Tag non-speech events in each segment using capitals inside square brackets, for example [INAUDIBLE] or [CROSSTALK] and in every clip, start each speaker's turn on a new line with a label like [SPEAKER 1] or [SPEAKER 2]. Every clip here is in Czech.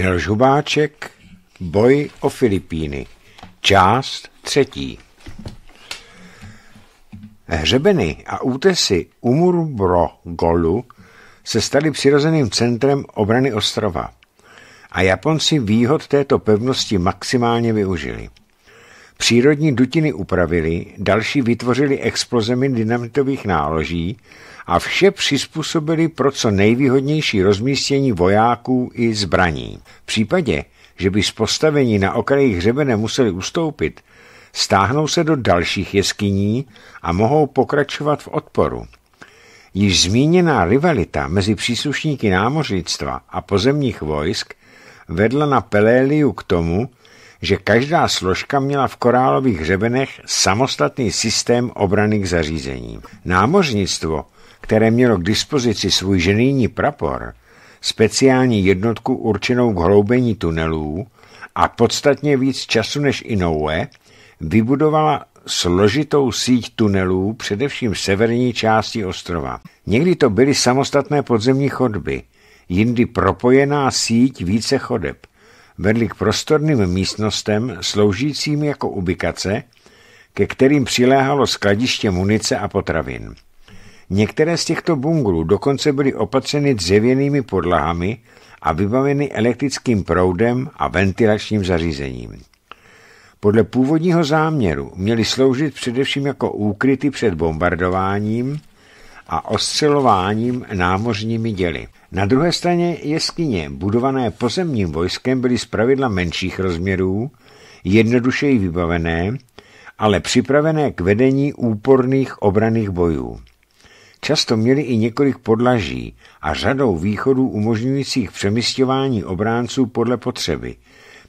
[SPEAKER 1] Emil Žubáček, Boj o Filipíny, část třetí. Hřebeny a útesy Umurubro Golu se staly přirozeným centrem obrany ostrova a Japonci výhod této pevnosti maximálně využili. Přírodní dutiny upravili, další vytvořili explozemi dynamitových náloží a vše přizpůsobili pro co nejvýhodnější rozmístění vojáků i zbraní. V případě, že by z postavení na okraji hřebene museli ustoupit, stáhnou se do dalších jeskyní a mohou pokračovat v odporu. Již zmíněná rivalita mezi příslušníky námořnictva a pozemních vojsk vedla na Peléliu k tomu, že každá složka měla v korálových hřebenech samostatný systém obraných zařízení. Námořnictvo, které mělo k dispozici svůj ženýní prapor, speciální jednotku určenou k hloubení tunelů a podstatně víc času než Inoue, vybudovala složitou síť tunelů především v severní části ostrova. Někdy to byly samostatné podzemní chodby, jindy propojená síť více chodeb vedly k prostorným místnostem sloužícím jako ubikace, ke kterým přiléhalo skladiště munice a potravin. Některé z těchto bungulů dokonce byly opatřeny dřevěnými podlahami a vybaveny elektrickým proudem a ventilačním zařízením. Podle původního záměru měly sloužit především jako úkryty před bombardováním a oscilováním námořními děly. Na druhé straně jeskyně, budované pozemním vojskem, byly zpravidla menších rozměrů, jednodušeji vybavené, ale připravené k vedení úporných obraných bojů. Často měly i několik podlaží a řadou východů umožňujících přemysťování obránců podle potřeby,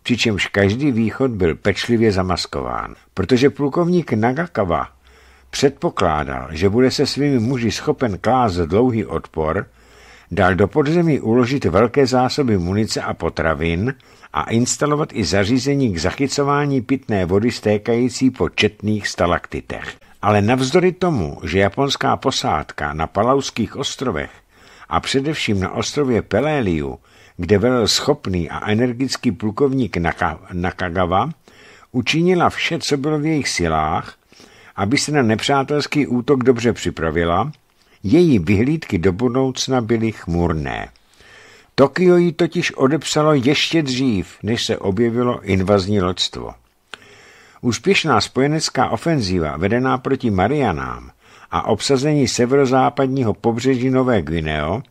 [SPEAKER 1] přičemž každý východ byl pečlivě zamaskován. Protože plukovník Nagakawa Předpokládal, že bude se svými muži schopen klást dlouhý odpor, dal do podzemí uložit velké zásoby munice a potravin a instalovat i zařízení k zachycování pitné vody stékající po četných stalaktitech. Ale navzdory tomu, že japonská posádka na Palauských ostrovech a především na ostrově Peléliu, kde velel schopný a energický plukovník Nakagawa, učinila vše, co bylo v jejich silách, aby se na nepřátelský útok dobře připravila, její vyhlídky do budoucna byly chmurné. Tokio ji totiž odepsalo ještě dřív, než se objevilo invazní loďstvo. Úspěšná spojenecká ofenzíva vedená proti Marianám a obsazení severozápadního pobřeží Nové Gvineo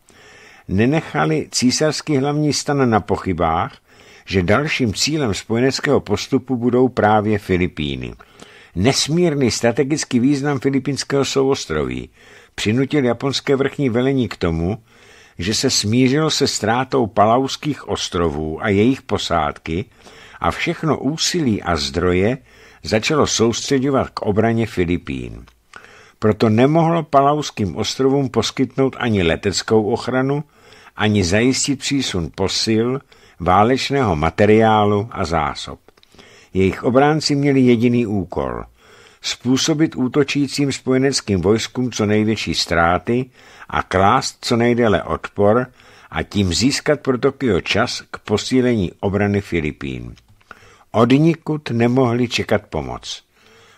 [SPEAKER 1] nenechali císařský hlavní stan na pochybách, že dalším cílem spojeneckého postupu budou právě Filipíny – nesmírný strategický význam filipínského souostroví přinutil japonské vrchní velení k tomu, že se smířilo se ztrátou palauských ostrovů a jejich posádky a všechno úsilí a zdroje začalo soustředovat k obraně Filipín. Proto nemohlo palauským ostrovům poskytnout ani leteckou ochranu, ani zajistit přísun posil, válečného materiálu a zásob. Jejich obránci měli jediný úkol – způsobit útočícím spojeneckým vojskům co největší ztráty a klást co nejdéle odpor a tím získat pro Tokio čas k posílení obrany Filipín. Od nikud nemohli čekat pomoc.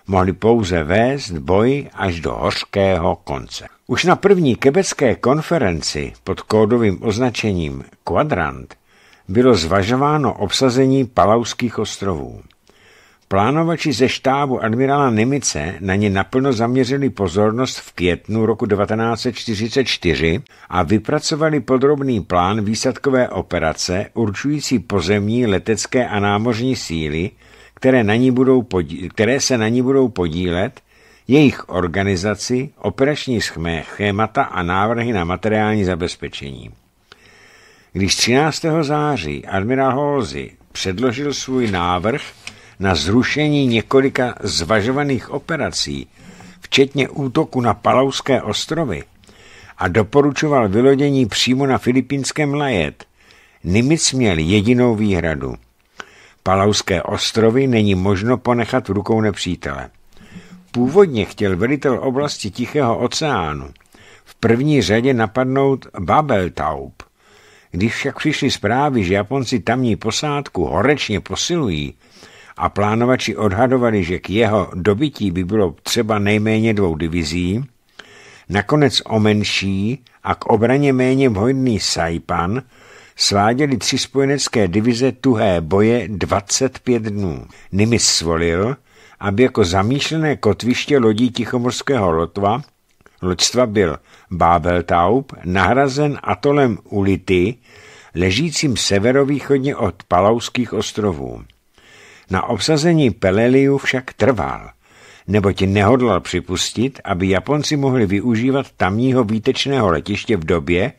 [SPEAKER 1] Mohli pouze vést boj až do hořkého konce. Už na první kebecké konferenci pod kódovým označením Quadrant bylo zvažováno obsazení Palauských ostrovů. Plánovači ze štábu admirála Nemice na ně naplno zaměřili pozornost v květnu roku 1944 a vypracovali podrobný plán výsadkové operace určující pozemní, letecké a námořní síly, které, na ní budou které se na ní budou podílet, jejich organizaci, operační schémata a návrhy na materiální zabezpečení. Když 13. září admirál Holzi předložil svůj návrh na zrušení několika zvažovaných operací, včetně útoku na Palauské ostrovy, a doporučoval vylodění přímo na filipínském Lajet. Nimitz měl jedinou výhradu. Palauské ostrovy není možno ponechat v rukou nepřítele. Původně chtěl velitel oblasti Tichého oceánu v první řadě napadnout Babeltaub. Když však přišly zprávy, že Japonci tamní posádku horečně posilují, a plánovači odhadovali, že k jeho dobití by bylo třeba nejméně dvou divizí, nakonec omenší a k obraně méně vhodný Saipan sváděli tři spojenecké divize tuhé boje 25 dnů. Nimis svolil, aby jako zamýšlené kotviště lodí Tichomorského lotva loďstva byl Babeltaub nahrazen atolem Ulity, ležícím severovýchodně od Palauských ostrovů. Na obsazení Peleliu však trval, neboť nehodlal připustit, aby Japonci mohli využívat tamního výtečného letiště v době,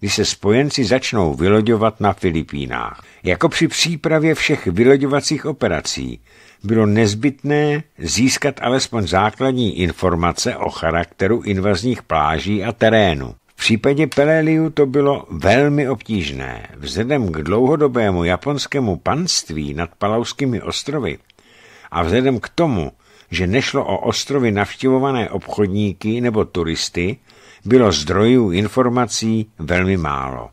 [SPEAKER 1] kdy se spojenci začnou vyloďovat na Filipínách. Jako při přípravě všech vyloďovacích operací bylo nezbytné získat alespoň základní informace o charakteru invazních pláží a terénu. V případě Peleliu to bylo velmi obtížné. Vzhledem k dlouhodobému japonskému panství nad Palauskými ostrovy a vzhledem k tomu, že nešlo o ostrovy navštěvované obchodníky nebo turisty, bylo zdrojů informací velmi málo.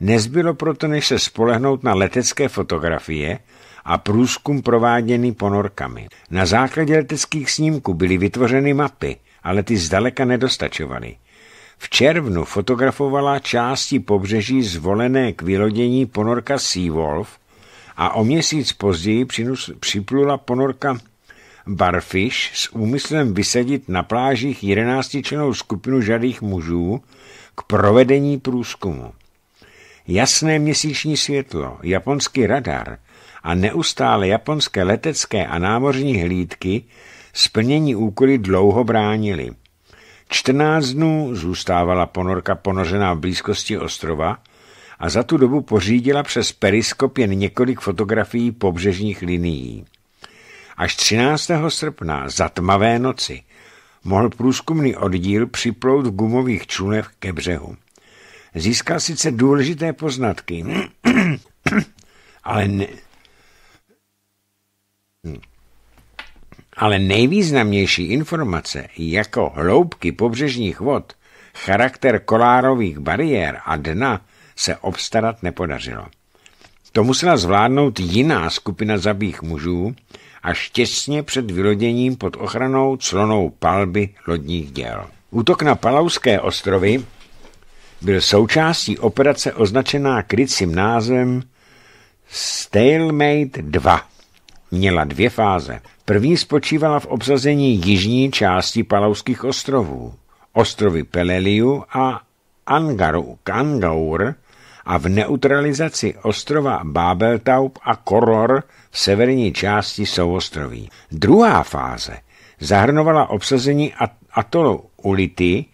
[SPEAKER 1] Nezbylo proto, než se spolehnout na letecké fotografie a průzkum prováděný ponorkami. Na základě leteckých snímků byly vytvořeny mapy, ale ty zdaleka nedostačovaly. V červnu fotografovala části pobřeží zvolené k vylodění ponorka Wolf a o měsíc později přinus, připlula ponorka Barfish s úmyslem vysadit na plážích 11 členou skupinu žadých mužů k provedení průzkumu. Jasné měsíční světlo, japonský radar a neustále japonské letecké a námořní hlídky splnění úkoly dlouho bránili – 14 dnů zůstávala ponorka ponořená v blízkosti ostrova a za tu dobu pořídila přes periskop jen několik fotografií pobřežních linií. Až 13. srpna za tmavé noci mohl průzkumný oddíl připlout v gumových člunech ke břehu. Získal sice důležité poznatky, [CLEARS THROAT] ale ne... Ale nejvýznamnější informace, jako hloubky pobřežních vod, charakter kolárových bariér a dna, se obstarat nepodařilo. To musela zvládnout jiná skupina zabých mužů a štěstně před vyloděním pod ochranou clonou palby lodních děl. Útok na Palauské ostrovy byl součástí operace označená krycím názvem Stalemate 2. Měla dvě fáze. První spočívala v obsazení jižní části Palauských ostrovů, ostrovy Peleliu a Angaru, Kangaur a v neutralizaci ostrova Babeltaub a Koror v severní části souostroví. Druhá fáze zahrnovala obsazení atolu Ulity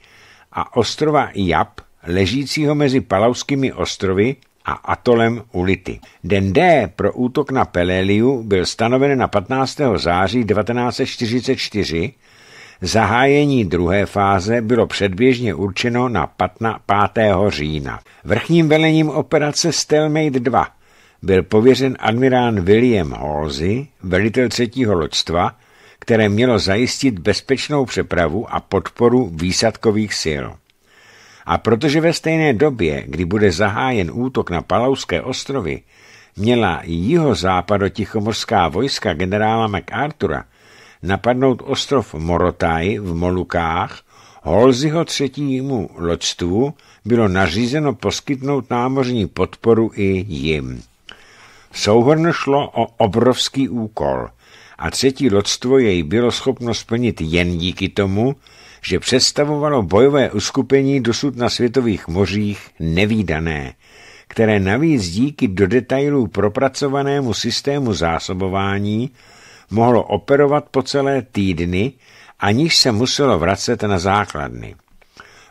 [SPEAKER 1] a ostrova Jap, ležícího mezi Palauskými ostrovy a atolem Ulity. Den D pro útok na Peleliu byl stanoven na 15. září 1944. Zahájení druhé fáze bylo předběžně určeno na 5. října. Vrchním velením operace Stelmate 2 byl pověřen admirán William Halsey, velitel třetího loďstva, které mělo zajistit bezpečnou přepravu a podporu výsadkových sil. A protože ve stejné době, kdy bude zahájen útok na Palauské ostrovy, měla jihozápado-tichomorská vojska generála MacArthura napadnout ostrov Morotai v Molukách, Holziho třetímu loďstvu bylo nařízeno poskytnout námořní podporu i jim. Souhrn šlo o obrovský úkol a třetí loďstvo jej bylo schopno splnit jen díky tomu, že představovalo bojové uskupení dosud na světových mořích nevýdané, které navíc díky do detailů propracovanému systému zásobování mohlo operovat po celé týdny, aniž se muselo vracet na základny.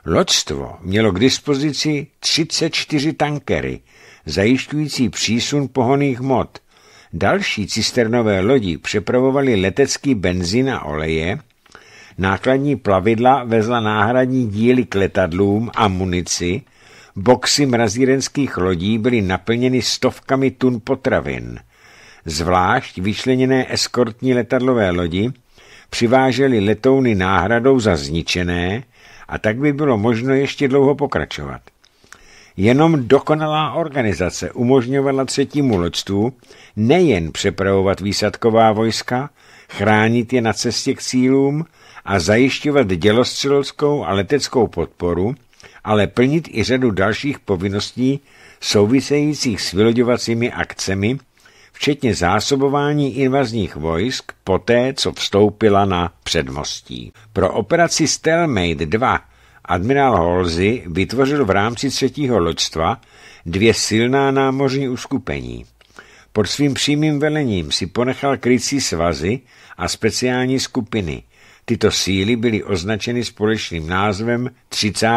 [SPEAKER 1] Loďstvo mělo k dispozici 34 tankery, zajišťující přísun pohoných mod. Další cisternové lodi přepravovaly letecký benzín a oleje, Nákladní plavidla vezla náhradní díly k letadlům a munici, boxy mrazírenských lodí byly naplněny stovkami tun potravin. Zvlášť vyčleněné eskortní letadlové lodi přivážely letouny náhradou za zničené a tak by bylo možno ještě dlouho pokračovat. Jenom dokonalá organizace umožňovala třetímu loďstvu nejen přepravovat výsadková vojska, chránit je na cestě k cílům, a zajišťovat dělostřeleckou a leteckou podporu, ale plnit i řadu dalších povinností souvisejících s vyloďovacími akcemi, včetně zásobování invazních vojsk poté, co vstoupila na předmostí. Pro operaci Stelmate 2 admirál Halsey vytvořil v rámci třetího loďstva dvě silná námořní uskupení. Pod svým přímým velením si ponechal krycí svazy a speciální skupiny, Tyto síly byly označeny společným názvem 30.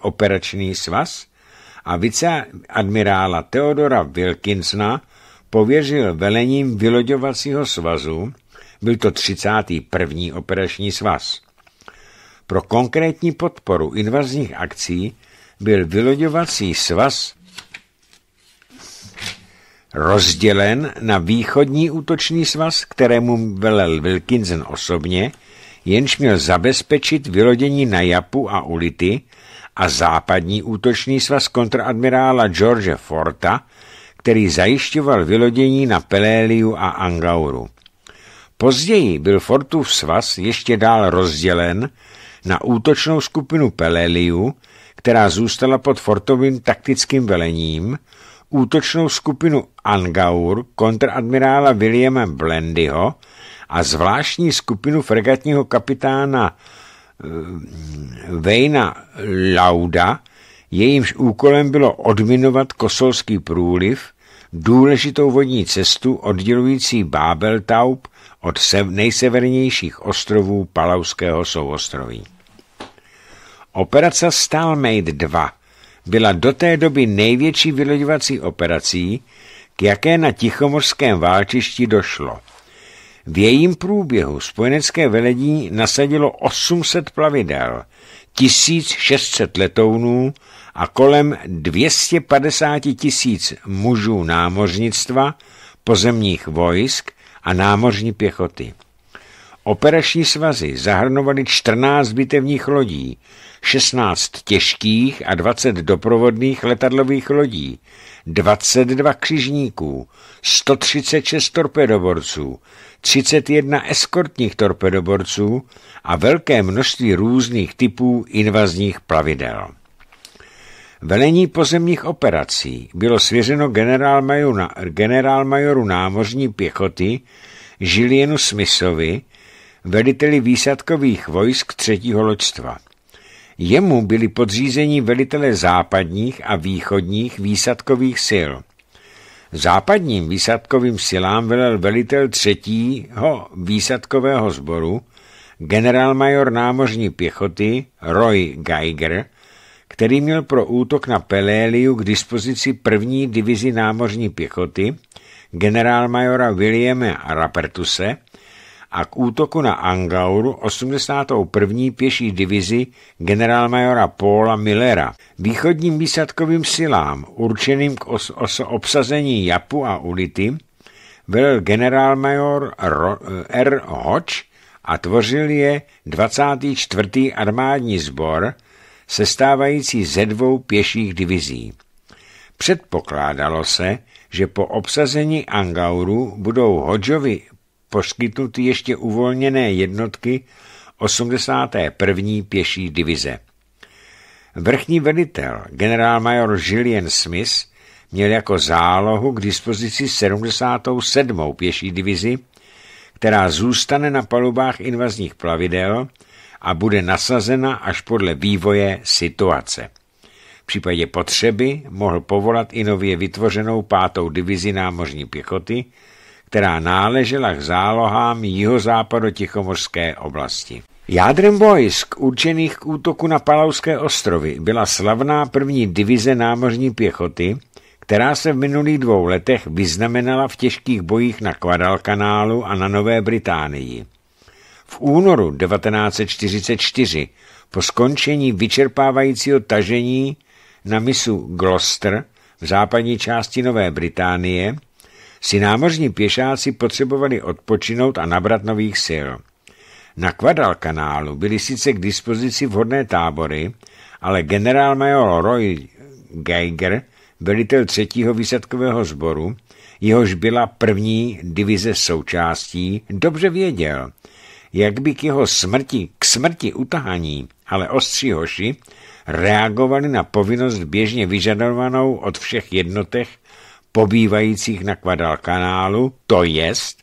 [SPEAKER 1] operační svaz a viceadmirála Theodora Wilkinsona pověřil velením vyloďovacího svazu, byl to 31. operační svaz. Pro konkrétní podporu invazních akcí byl vyloďovací svaz rozdělen na východní útočný svaz, kterému velel Wilkinson osobně, jenž měl zabezpečit vylodění na Japu a Ulity a západní útočný svaz kontradmirála George Forta, který zajišťoval vylodění na Peléliu a Angauru. Později byl Fortův svaz ještě dál rozdělen na útočnou skupinu Peléliu, která zůstala pod Fortovým taktickým velením, útočnou skupinu Angaur kontradmirála Williama Blendyho a zvláštní skupinu fregatního kapitána Vejna eh, Lauda, jejímž úkolem bylo odminovat kosolský průliv, důležitou vodní cestu oddělující Bábeltaub od nejsevernějších ostrovů Palauského souostroví. Operace Stalmate 2 byla do té doby největší vyloďovací operací, k jaké na Tichomorském válčišti došlo – v jejím průběhu spojenecké velení nasadilo 800 plavidel, 1600 letounů a kolem 250 tisíc mužů námořnictva, pozemních vojsk a námořní pěchoty. Operační svazy zahrnovaly 14 bitevních lodí, 16 těžkých a 20 doprovodných letadlových lodí, 22 křižníků, 136 torpedoborců, 31 eskortních torpedoborců a velké množství různých typů invazních plavidel. Velení pozemních operací bylo svěřeno generálmajoru námořní pěchoty Žilienu Smithovi, veliteli výsadkových vojsk třetího loďstva. Jemu byli podřízeni velitelé západních a východních výsadkových sil. Západním výsadkovým silám velel velitel třetího výsadkového sboru, generálmajor námořní pěchoty Roy Geiger, který měl pro útok na Peléliu k dispozici první divizi námořní pěchoty, generálmajora Williama Rapertuse a k útoku na Angauru 81. pěší divizi generálmajora Paula Millera, východním výsadkovým silám určeným k os- os- obsazení Japu a Ulity, byl generálmajor R. Hodge a tvořil je 24. armádní sbor, sestávající ze dvou pěších divizí. Předpokládalo se, že po obsazení Angauru budou Hodžovi poskytnuty ještě uvolněné jednotky 81. pěší divize. Vrchní velitel, generálmajor Julian Smith, měl jako zálohu k dispozici 77. pěší divizi, která zůstane na palubách invazních plavidel a bude nasazena až podle vývoje situace. V případě potřeby mohl povolat i nově vytvořenou pátou divizi námořní pěchoty, která náležela k zálohám jihozápadu Tichomořské oblasti. Jádrem vojsk určených k útoku na Palauské ostrovy byla slavná první divize námořní pěchoty, která se v minulých dvou letech vyznamenala v těžkých bojích na Kvadalkanálu a na Nové Británii. V únoru 1944 po skončení vyčerpávajícího tažení na misu Gloucester v západní části Nové Británie si námořní pěšáci potřebovali odpočinout a nabrat nových sil. Na Guadalcanálu byly sice k dispozici vhodné tábory, ale generál major Roy Geiger, velitel třetího výsadkového sboru, jehož byla první divize součástí, dobře věděl, jak by k jeho smrti, k smrti utahání, ale ostří hoši, reagovali na povinnost běžně vyžadovanou od všech jednotech pobývajících na Kvadalkanálu, to jest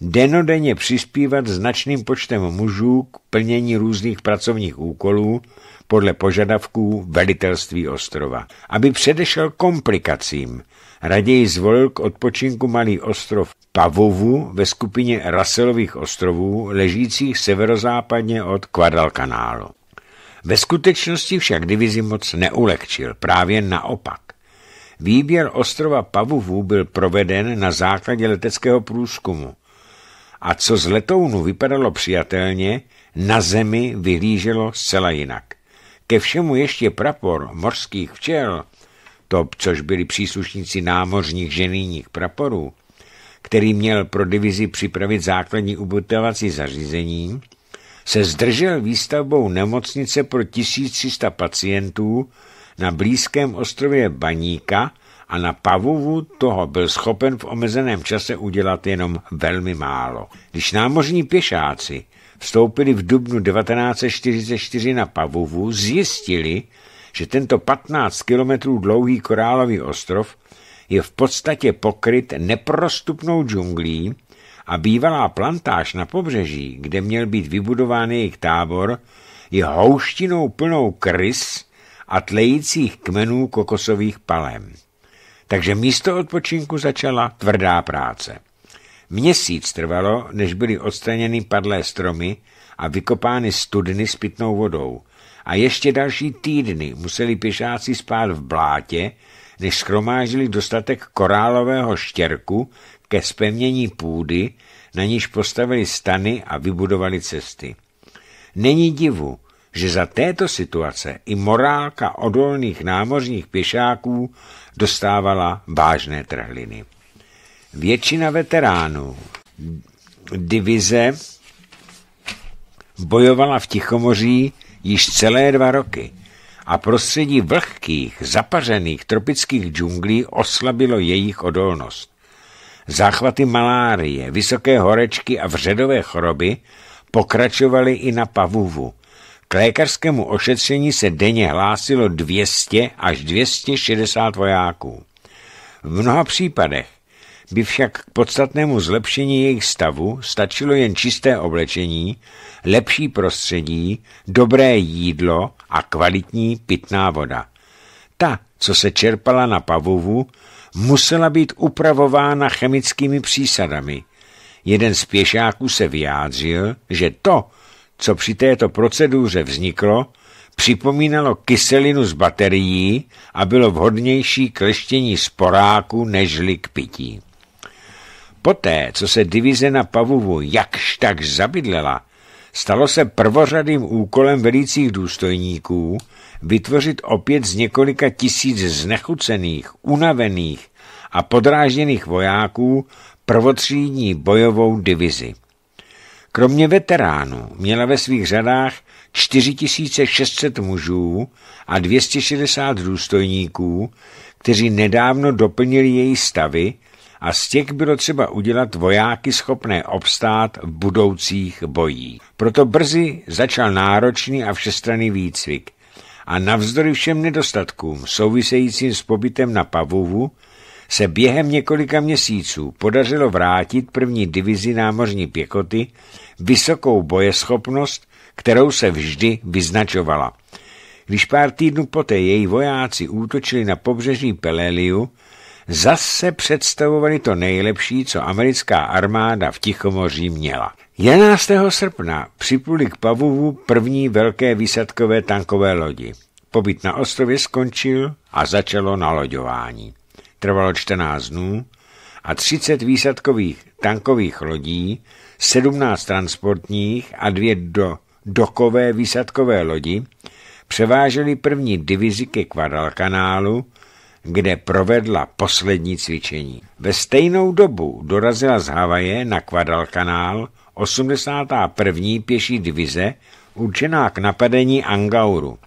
[SPEAKER 1] denodenně přispívat značným počtem mužů k plnění různých pracovních úkolů podle požadavků velitelství ostrova. Aby předešel komplikacím, raději zvolil k odpočinku malý ostrov Pavovu ve skupině Raselových ostrovů, ležících severozápadně od Guadalcanálu. Ve skutečnosti však divizi moc neulehčil, právě naopak. Výběr ostrova Pavuvu byl proveden na základě leteckého průzkumu. A co z letounu vypadalo přijatelně, na zemi vyhlíželo zcela jinak. Ke všemu ještě prapor mořských včel, to, což byli příslušníci námořních ženýních praporů, který měl pro divizi připravit základní ubytovací zařízení, se zdržel výstavbou nemocnice pro 1300 pacientů na blízkém ostrově Baníka a na Pavuvu toho byl schopen v omezeném čase udělat jenom velmi málo. Když námořní pěšáci vstoupili v dubnu 1944 na Pavuvu, zjistili, že tento 15 kilometrů dlouhý korálový ostrov je v podstatě pokryt neprostupnou džunglí a bývalá plantáž na pobřeží, kde měl být vybudován jejich tábor, je houštinou plnou krys a tlejících kmenů kokosových palem. Takže místo odpočinku začala tvrdá práce. Měsíc trvalo, než byly odstraněny padlé stromy a vykopány studny s pitnou vodou. A ještě další týdny museli pěšáci spát v blátě, než schromážili dostatek korálového štěrku ke spevnění půdy, na níž postavili stany a vybudovali cesty. Není divu, že za této situace i morálka odolných námořních pěšáků dostávala vážné trhliny. Většina veteránů divize bojovala v Tichomoří již celé dva roky a prostředí vlhkých, zapařených tropických džunglí oslabilo jejich odolnost. Záchvaty malárie, vysoké horečky a vředové choroby pokračovaly i na Pavuvu, k lékařskému ošetření se denně hlásilo 200 až 260 vojáků. V mnoha případech by však k podstatnému zlepšení jejich stavu stačilo jen čisté oblečení, lepší prostředí, dobré jídlo a kvalitní pitná voda. Ta, co se čerpala na Pavovu, musela být upravována chemickými přísadami. Jeden z pěšáků se vyjádřil, že to, co při této proceduře vzniklo, připomínalo kyselinu z baterií a bylo vhodnější k leštění sporáku nežli k pití. Poté, co se divize na Pavuvu jakž tak zabydlela, stalo se prvořadým úkolem velících důstojníků vytvořit opět z několika tisíc znechucených, unavených a podrážděných vojáků prvotřídní bojovou divizi. Kromě veteránů měla ve svých řadách 4600 mužů a 260 důstojníků, kteří nedávno doplnili její stavy a z těch bylo třeba udělat vojáky schopné obstát v budoucích bojích. Proto brzy začal náročný a všestranný výcvik a navzdory všem nedostatkům souvisejícím s pobytem na Pavuvu se během několika měsíců podařilo vrátit první divizi námořní pěchoty vysokou bojeschopnost, kterou se vždy vyznačovala. Když pár týdnů poté její vojáci útočili na pobřeží Peléliu, zase představovali to nejlepší, co americká armáda v Tichomoří měla. 11. srpna připluli k Pavuvu první velké výsadkové tankové lodi. Pobyt na ostrově skončil a začalo naloďování trvalo 14 dnů a 30 výsadkových tankových lodí, 17 transportních a dvě do, dokové výsadkové lodi převážely první divizi ke kvadalkanálu, kde provedla poslední cvičení. Ve stejnou dobu dorazila z Havaje na kvadalkanál 81. pěší divize určená k napadení Angauru.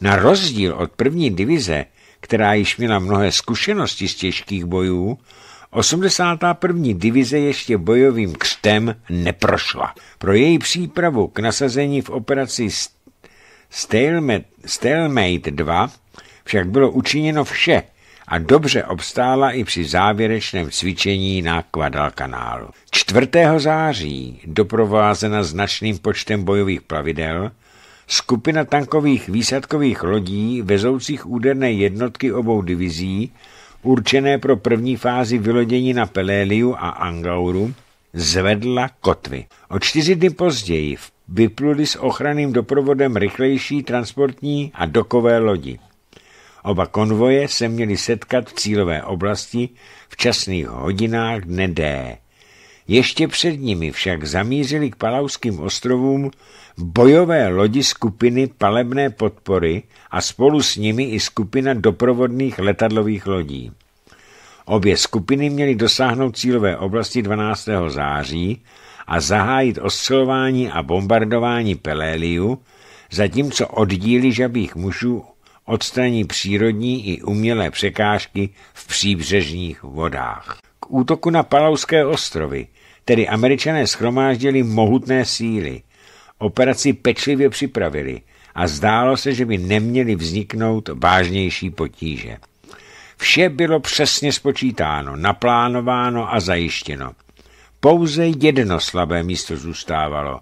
[SPEAKER 1] Na rozdíl od první divize která již měla mnohé zkušenosti z těžkých bojů, 81. divize ještě bojovým křtem neprošla. Pro její přípravu k nasazení v operaci Stalemate, Stalemate 2 však bylo učiněno vše a dobře obstála i při závěrečném cvičení na Kvadalkanálu. 4. září, doprovázena značným počtem bojových plavidel, Skupina tankových výsadkových lodí vezoucích úderné jednotky obou divizí, určené pro první fázi vylodění na Peléliu a Angauru, zvedla kotvy. O čtyři dny později vypluli s ochranným doprovodem rychlejší transportní a dokové lodi. Oba konvoje se měly setkat v cílové oblasti v časných hodinách dne D. Ještě před nimi však zamířili k Palauským ostrovům v bojové lodi skupiny palebné podpory a spolu s nimi i skupina doprovodných letadlových lodí. Obě skupiny měly dosáhnout cílové oblasti 12. září a zahájit ostřelování a bombardování Peléliu, zatímco oddíly žabých mužů odstraní přírodní i umělé překážky v příbřežních vodách. K útoku na Palauské ostrovy tedy američané schromáždili mohutné síly – Operaci pečlivě připravili a zdálo se, že by neměly vzniknout vážnější potíže. Vše bylo přesně spočítáno, naplánováno a zajištěno. Pouze jedno slabé místo zůstávalo.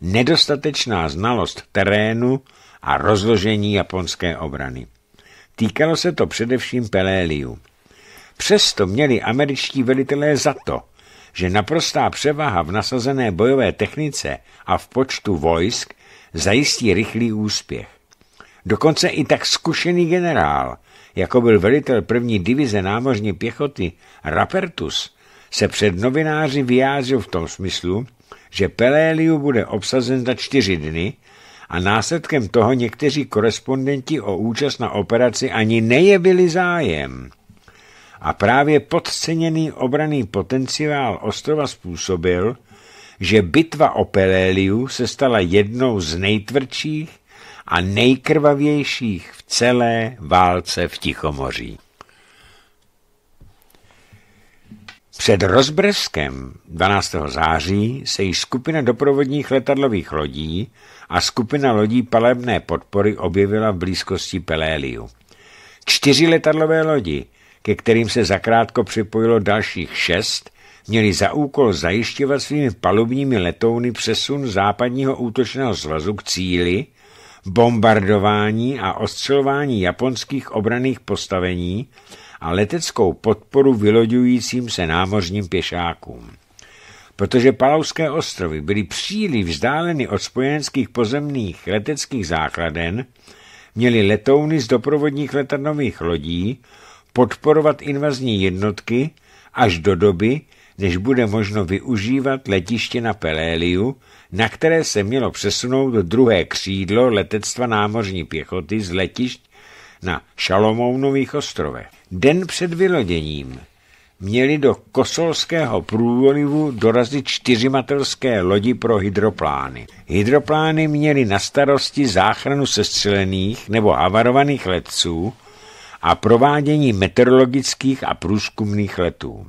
[SPEAKER 1] Nedostatečná znalost terénu a rozložení japonské obrany. Týkalo se to především Peléliu. Přesto měli američtí velitelé za to, že naprostá převaha v nasazené bojové technice a v počtu vojsk zajistí rychlý úspěch. Dokonce i tak zkušený generál, jako byl velitel první divize námořní pěchoty Rapertus, se před novináři vyjádřil v tom smyslu, že Peléliu bude obsazen za čtyři dny a následkem toho někteří korespondenti o účast na operaci ani nejevili zájem. A právě podceněný obraný potenciál ostrova způsobil, že bitva o Peléliu se stala jednou z nejtvrdších a nejkrvavějších v celé válce v Tichomoří. Před rozbreskem 12. září se již skupina doprovodních letadlových lodí a skupina lodí palebné podpory objevila v blízkosti Peléliu. Čtyři letadlové lodi, ke kterým se zakrátko připojilo dalších šest, měli za úkol zajišťovat svými palubními letouny přesun západního útočného svazu k cíli, bombardování a ostřelování japonských obraných postavení a leteckou podporu vyloďujícím se námořním pěšákům. Protože Palauské ostrovy byly příliš vzdáleny od spojenských pozemných leteckých základen, měly letouny z doprovodních letadlových lodí podporovat invazní jednotky až do doby, než bude možno využívat letiště na Peléliu, na které se mělo přesunout druhé křídlo letectva námořní pěchoty z letišť na Šalomounových ostrovech. Den před vyloděním měli do Kosolského průvolivu dorazit čtyři materské lodi pro hydroplány. Hydroplány měly na starosti záchranu sestřelených nebo havarovaných letců a provádění meteorologických a průzkumných letů.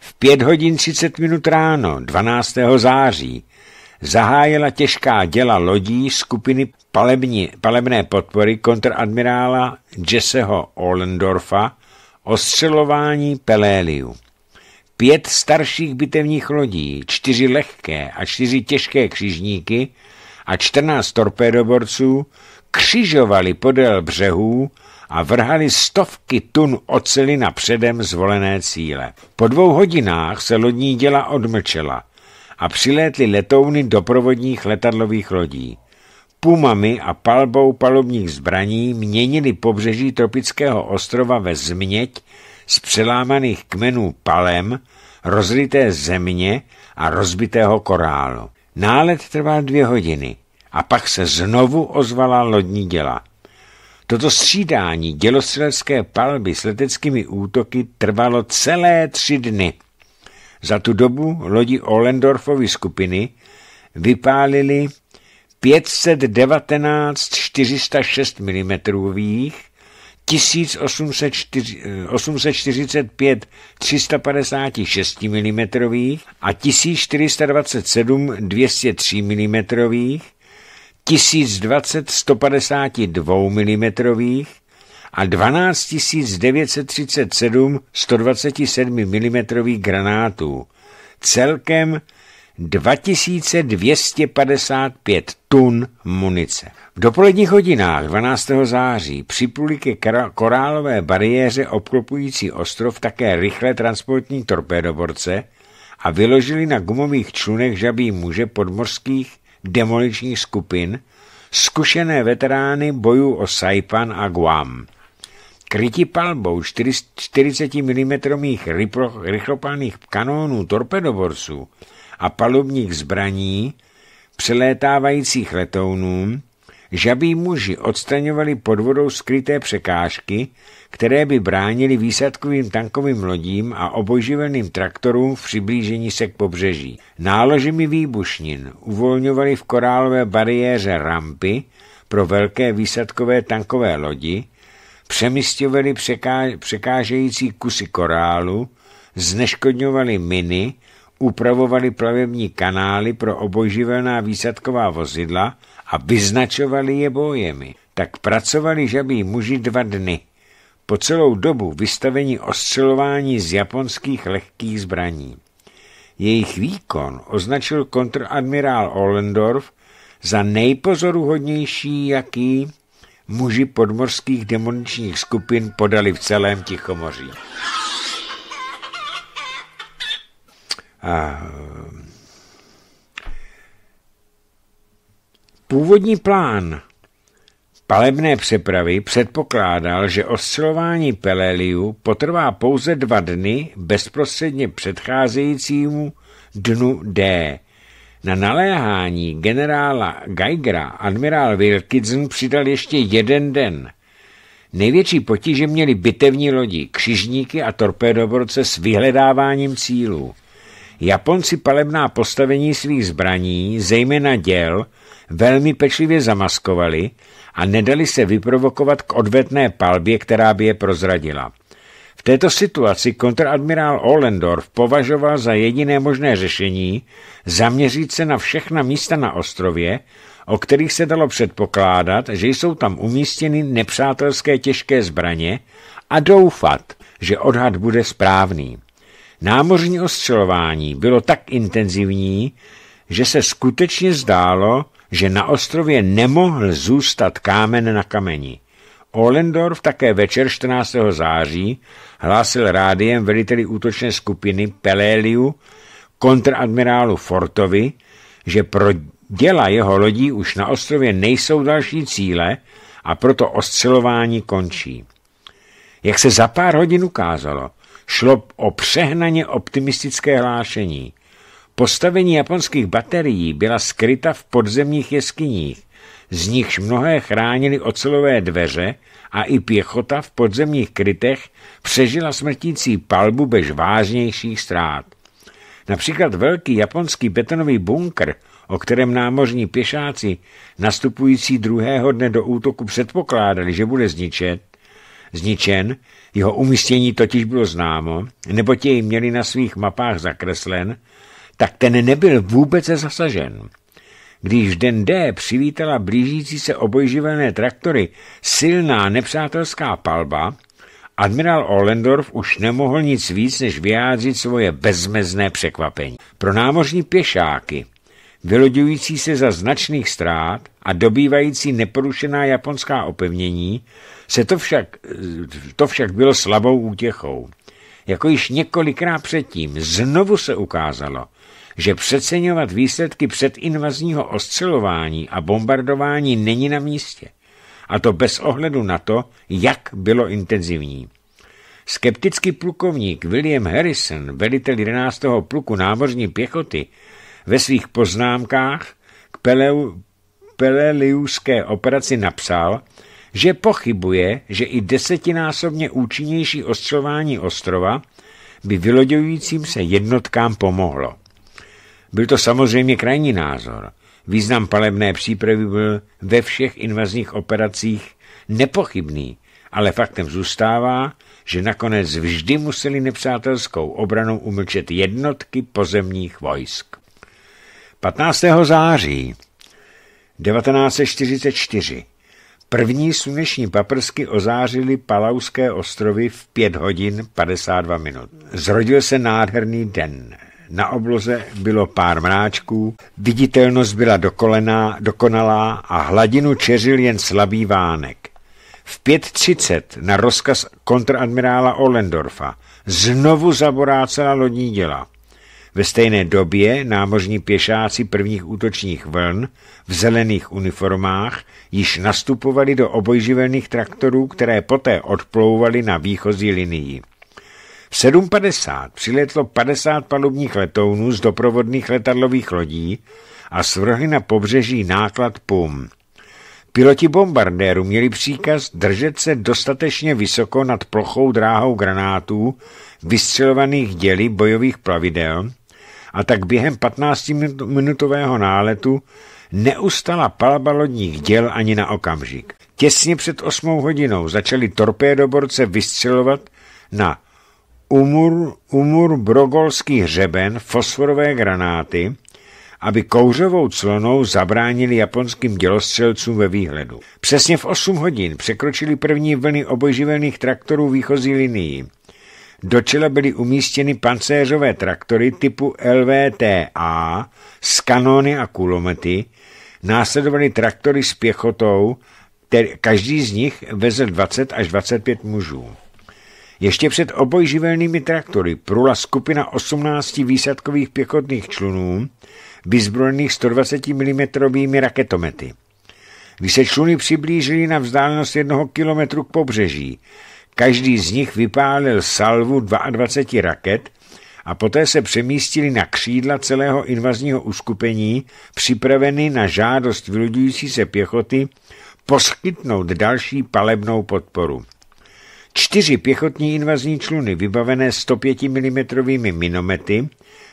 [SPEAKER 1] V 5 hodin 30 minut ráno 12. září zahájila těžká děla lodí skupiny palební, palebné podpory kontradmirála Jesseho Ollendorfa ostřelování Peléliu. Pět starších bitevních lodí, čtyři lehké a čtyři těžké křižníky a čtrnáct torpédoborců křižovali podél břehů a vrhali stovky tun oceli na předem zvolené cíle. Po dvou hodinách se lodní děla odmlčela a přilétly letouny doprovodních letadlových lodí. Pumami a palbou palubních zbraní měnili pobřeží tropického ostrova ve změť z přelámaných kmenů palem, rozlité země a rozbitého korálu. Nálet trval dvě hodiny a pak se znovu ozvala lodní děla. Toto střídání dělostřelecké palby s leteckými útoky trvalo celé tři dny. Za tu dobu lodi Ollendorfovy skupiny vypálili 519 406 mm, 1845 356 mm a 1427 203 mm 1020 152 mm a 12 937 127 mm granátů. Celkem 2255 tun munice. V dopoledních hodinách 12. září připluli ke korálové bariéře obklopující ostrov také rychle transportní torpédoborce a vyložili na gumových člunech žabí muže podmorských demoličních skupin, zkušené veterány bojů o Saipan a Guam. Krytí palbou 40 mm rychlopálných kanónů torpedoborců a palubních zbraní, přelétávajících letounů, žabí muži odstraňovali pod vodou skryté překážky, které by bránily výsadkovým tankovým lodím a obojživelným traktorům v přiblížení se k pobřeží. Náložemi výbušnin uvolňovali v korálové bariéře rampy pro velké výsadkové tankové lodi, přemysťovali překá- překážející kusy korálu, zneškodňovali miny, upravovali plavební kanály pro obojživelná výsadková vozidla a vyznačovali je bojemi. Tak pracovali žabí muži dva dny. Po celou dobu vystavení ostřelování z japonských lehkých zbraní. Jejich výkon označil kontradmirál Ollendorf za nejpozoruhodnější, jaký muži podmorských demoničních skupin podali v celém Tichomoří. A Původní plán palebné přepravy předpokládal, že ostřelování Peleliu potrvá pouze dva dny bezprostředně předcházejícímu dnu D. Na naléhání generála Geigera admirál Wilkinson přidal ještě jeden den. Největší potíže měli bitevní lodi, křižníky a torpédoborce s vyhledáváním cílů. Japonci palebná postavení svých zbraní, zejména děl, velmi pečlivě zamaskovali a nedali se vyprovokovat k odvetné palbě, která by je prozradila. V této situaci kontradmirál Ollendorf považoval za jediné možné řešení zaměřit se na všechna místa na ostrově, o kterých se dalo předpokládat, že jsou tam umístěny nepřátelské těžké zbraně a doufat, že odhad bude správný. Námořní ostřelování bylo tak intenzivní, že se skutečně zdálo, že na ostrově nemohl zůstat kámen na kameni. Olendorf také večer 14. září hlásil rádiem veliteli útočné skupiny Peléliu kontradmirálu Fortovi, že pro děla jeho lodí už na ostrově nejsou další cíle a proto oscilování končí. Jak se za pár hodin ukázalo, šlo o přehnaně optimistické hlášení. Postavení japonských baterií byla skryta v podzemních jeskyních, z nichž mnohé chránily ocelové dveře a i pěchota v podzemních krytech přežila smrtící palbu bez vážnějších ztrát. Například velký japonský betonový bunkr, o kterém námořní pěšáci nastupující druhého dne do útoku předpokládali, že bude zničet, zničen, jeho umístění totiž bylo známo, nebo jej měli na svých mapách zakreslen, tak ten nebyl vůbec zasažen. Když den D přivítala blížící se obojživelné traktory silná nepřátelská palba, admirál Ollendorf už nemohl nic víc, než vyjádřit svoje bezmezné překvapení. Pro námořní pěšáky, vyloďující se za značných ztrát a dobývající neporušená japonská opevnění, se to však, to však bylo slabou útěchou. Jako již několikrát předtím, znovu se ukázalo, že přeceňovat výsledky předinvazního oscilování a bombardování není na místě, a to bez ohledu na to, jak bylo intenzivní. Skeptický plukovník William Harrison, velitel 11. pluku námořní pěchoty, ve svých poznámkách k Peleu, Peleliuské operaci napsal, že pochybuje, že i desetinásobně účinnější ostřování ostrova by vyloďujícím se jednotkám pomohlo. Byl to samozřejmě krajní názor. Význam palebné přípravy byl ve všech invazních operacích nepochybný, ale faktem zůstává, že nakonec vždy museli nepřátelskou obranou umlčet jednotky pozemních vojsk. 15. září 1944 První sluneční paprsky ozářily Palauské ostrovy v 5 hodin 52 minut. Zrodil se nádherný den. Na obloze bylo pár mráčků, viditelnost byla dokolená, dokonalá a hladinu čeřil jen slabý vánek. V 5.30 na rozkaz kontradmirála Ollendorfa znovu zaborácela lodní děla. Ve stejné době námořní pěšáci prvních útočních vln v zelených uniformách již nastupovali do obojživelných traktorů, které poté odplouvali na výchozí linii. V 7.50 přiletlo 50 palubních letounů z doprovodných letadlových lodí a svrhli na pobřeží náklad PUM. Piloti bombardéru měli příkaz držet se dostatečně vysoko nad plochou dráhou granátů, vystřelovaných děli bojových plavidel a tak během 15-minutového náletu neustala palba lodních děl ani na okamžik. Těsně před 8 hodinou začali torpédoborce vystřelovat na umur, umur brogolský hřeben fosforové granáty, aby kouřovou clonou zabránili japonským dělostřelcům ve výhledu. Přesně v 8 hodin překročili první vlny obojživelných traktorů výchozí linií. Do čela byly umístěny pancéřové traktory typu LVTA s kanóny a kulomety, následovaly traktory s pěchotou, který, každý z nich vezl 20 až 25 mužů. Ještě před obojživelnými traktory prula skupina 18 výsadkových pěchotných člunů vyzbrojených 120 mm raketomety. Když se čluny přiblížili na vzdálenost jednoho kilometru k pobřeží, každý z nich vypálil salvu 22 raket a poté se přemístili na křídla celého invazního uskupení, připraveny na žádost vyludující se pěchoty poskytnout další palebnou podporu. Čtyři pěchotní invazní čluny vybavené 105 mm minomety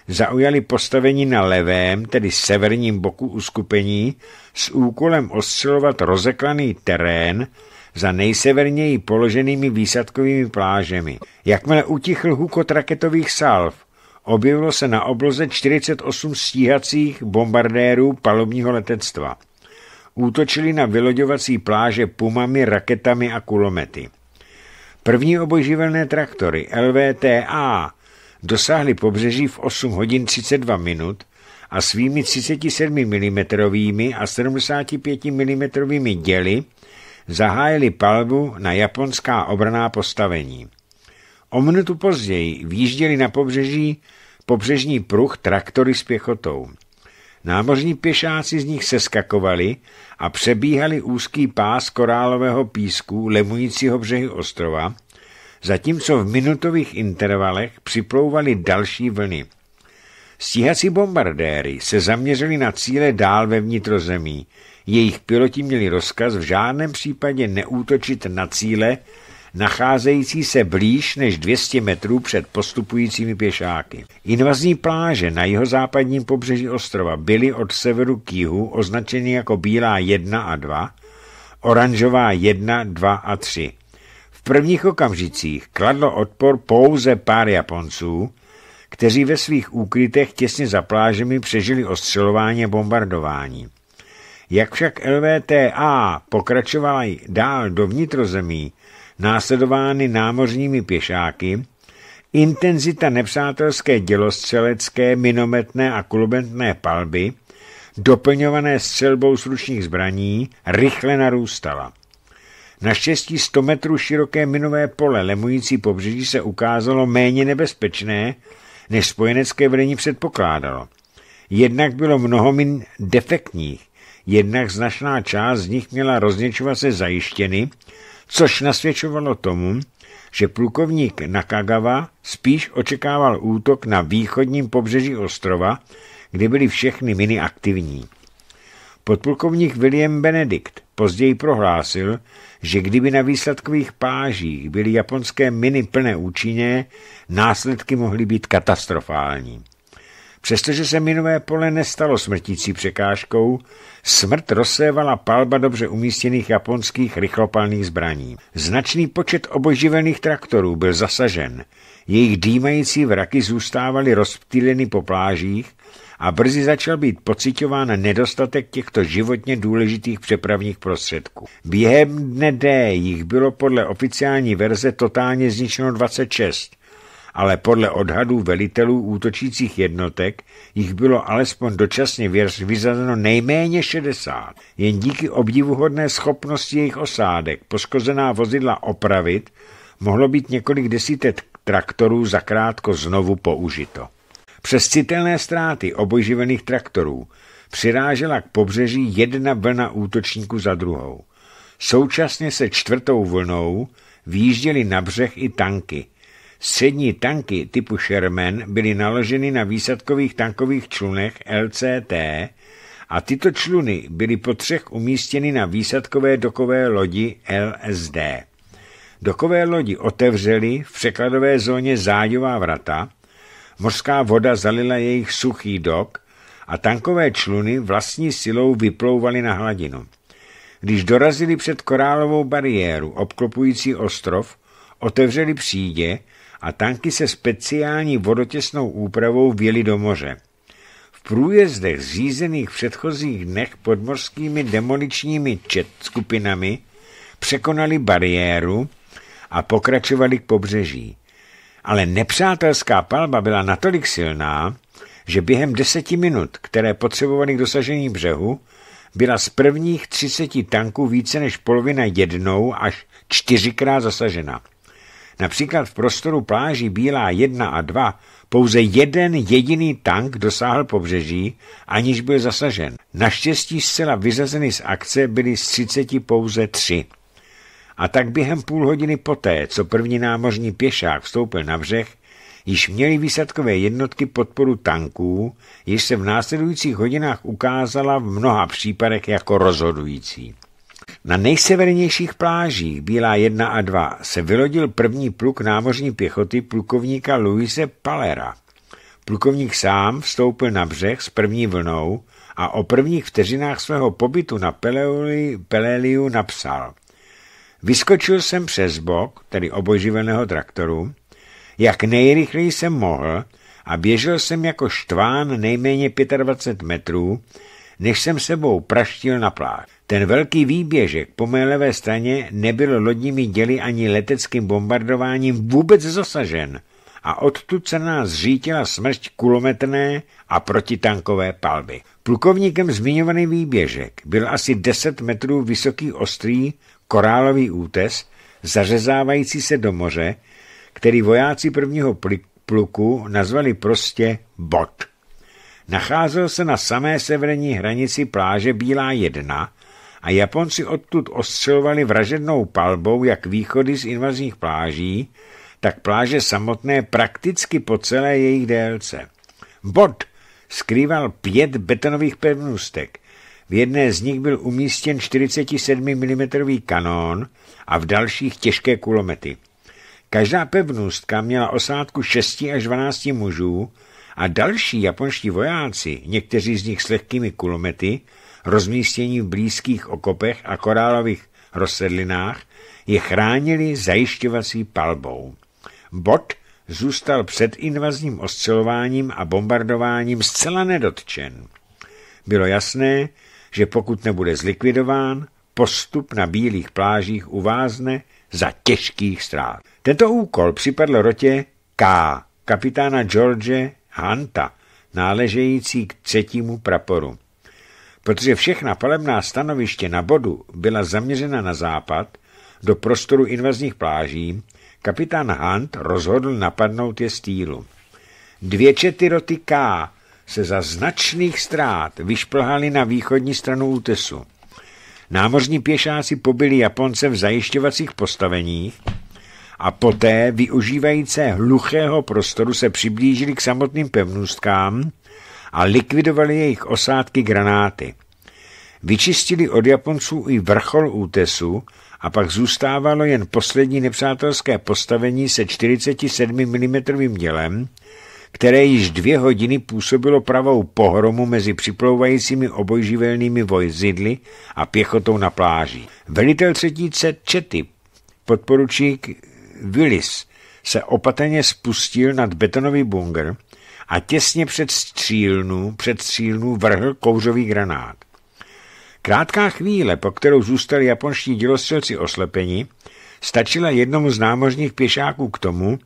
[SPEAKER 1] zaujaly postavení na levém, tedy severním boku uskupení s úkolem ostřelovat rozeklaný terén za nejseverněji položenými výsadkovými plážemi. Jakmile utichl hukot raketových salv, objevilo se na obloze 48 stíhacích bombardérů palubního letectva. Útočili na vyloďovací pláže pumami, raketami a kulomety. První obojživelné traktory LVTA dosáhly pobřeží v 8 hodin 32 minut a svými 37 mm a 75 mm děly zahájili palbu na japonská obraná postavení. O minutu později výjížděli na pobřeží pobřežní pruh traktory s pěchotou. Námořní pěšáci z nich seskakovali a přebíhali úzký pás korálového písku lemujícího břehy ostrova, zatímco v minutových intervalech připlouvaly další vlny. Stíhací bombardéry se zaměřili na cíle dál ve vnitrozemí. Jejich piloti měli rozkaz v žádném případě neútočit na cíle, nacházející se blíž než 200 metrů před postupujícími pěšáky. Invazní pláže na jihozápadním pobřeží ostrova byly od severu k jihu označeny jako bílá 1 a 2, oranžová 1, 2 a 3. V prvních okamžicích kladlo odpor pouze pár Japonců, kteří ve svých úkrytech těsně za plážemi přežili ostřelování a bombardování. Jak však LVTA pokračovala dál do vnitrozemí, následovány námořními pěšáky, intenzita nepřátelské dělostřelecké, minometné a kulometné palby, doplňované střelbou z zbraní, rychle narůstala. Naštěstí 100 metrů široké minové pole lemující pobřeží se ukázalo méně nebezpečné, než spojenecké vedení předpokládalo. Jednak bylo mnoho min defektních, jednak značná část z nich měla rozněčovat se zajištěny což nasvědčovalo tomu, že plukovník Nakagawa spíš očekával útok na východním pobřeží ostrova, kde byly všechny miny aktivní. Podplukovník William Benedict později prohlásil, že kdyby na výsledkových pážích byly japonské miny plné účinné, následky mohly být katastrofální. Přestože se minové pole nestalo smrtící překážkou, smrt rozsévala palba dobře umístěných japonských rychlopalných zbraní. Značný počet oboživených traktorů byl zasažen, jejich dýmající vraky zůstávaly rozptýleny po plážích a brzy začal být pocitován nedostatek těchto životně důležitých přepravních prostředků. Během dne D jich bylo podle oficiální verze totálně zničeno 26, ale podle odhadů velitelů útočících jednotek jich bylo alespoň dočasně vyřazeno nejméně 60. Jen díky obdivuhodné schopnosti jejich osádek poškozená vozidla opravit mohlo být několik desítek traktorů zakrátko znovu použito. Přes citelné ztráty obojživených traktorů přirážela k pobřeží jedna vlna útočníků za druhou. Současně se čtvrtou vlnou výjížděly na břeh i tanky – Střední tanky typu Sherman byly naloženy na výsadkových tankových člunech LCT a tyto čluny byly po třech umístěny na výsadkové dokové lodi LSD. Dokové lodi otevřely v překladové zóně zájová vrata, mořská voda zalila jejich suchý dok a tankové čluny vlastní silou vyplouvaly na hladinu. Když dorazili před korálovou bariéru obklopující ostrov, otevřeli přídě a tanky se speciální vodotěsnou úpravou vjeli do moře. V průjezdech zřízených v předchozích dnech podmořskými demoličními čet skupinami překonali bariéru a pokračovali k pobřeží. Ale nepřátelská palba byla natolik silná, že během deseti minut, které potřebovali k dosažení břehu, byla z prvních třiceti tanků více než polovina jednou až čtyřikrát zasažena. Například v prostoru pláží Bílá 1 a 2 pouze jeden jediný tank dosáhl pobřeží, aniž byl zasažen. Naštěstí zcela vyřazeny z akce byly z 30 pouze 3. A tak během půl hodiny poté, co první námořní pěšák vstoupil na břeh, již měly výsadkové jednotky podporu tanků, již se v následujících hodinách ukázala v mnoha případech jako rozhodující. Na nejsevernějších plážích Bílá 1 a 2 se vylodil první pluk námořní pěchoty plukovníka Luise Palera. Plukovník sám vstoupil na břeh s první vlnou a o prvních vteřinách svého pobytu na Peleuli, Peleliu napsal. Vyskočil jsem přes bok, tedy oboživeného traktoru, jak nejrychleji jsem mohl a běžel jsem jako štván nejméně 25 metrů, než jsem sebou praštil na pláž. Ten velký výběžek po mé levé straně nebyl lodními děly ani leteckým bombardováním vůbec zasažen a odtud se nás řítila smrť kulometné a protitankové palby. Plukovníkem zmiňovaný výběžek byl asi 10 metrů vysoký ostrý korálový útes, zařezávající se do moře, který vojáci prvního pluku nazvali prostě bod. Nacházel se na samé severní hranici pláže Bílá 1 a Japonci odtud ostřelovali vražednou palbou jak východy z invazních pláží, tak pláže samotné prakticky po celé jejich délce. Bod skrýval pět betonových pevnůstek. V jedné z nich byl umístěn 47 mm kanón a v dalších těžké kulomety. Každá pevnůstka měla osádku 6 až 12 mužů a další japonští vojáci, někteří z nich s lehkými kulomety, rozmístění v blízkých okopech a korálových rozsedlinách, je chránili zajišťovací palbou. Bot zůstal před invazním oscilováním a bombardováním zcela nedotčen. Bylo jasné, že pokud nebude zlikvidován, postup na bílých plážích uvázne za těžkých ztrát. Tento úkol připadl rotě K, kapitána George Hanta, náležející k třetímu praporu. Protože všechna palebná stanoviště na bodu byla zaměřena na západ, do prostoru invazních pláží, kapitán Hunt rozhodl napadnout je z Dvě čety roty K se za značných ztrát vyšplhaly na východní stranu útesu. Námořní pěšáci pobyli Japonce v zajišťovacích postaveních a poté, využívající hluchého prostoru, se přiblížili k samotným pevnostkám a likvidovali jejich osádky granáty. Vyčistili od Japonců i vrchol útesu a pak zůstávalo jen poslední nepřátelské postavení se 47 mm dělem, které již dvě hodiny působilo pravou pohromu mezi připlouvajícími obojživelnými vojzidly a pěchotou na pláži. Velitel třetíce Čety, podporučík Willis, se opatrně spustil nad betonový bunger, a těsně před střílnu, před střílnu vrhl kouřový granát. Krátká chvíle, po kterou zůstali japonští dělostřelci oslepeni, stačila jednomu z námořních pěšáků k tomu,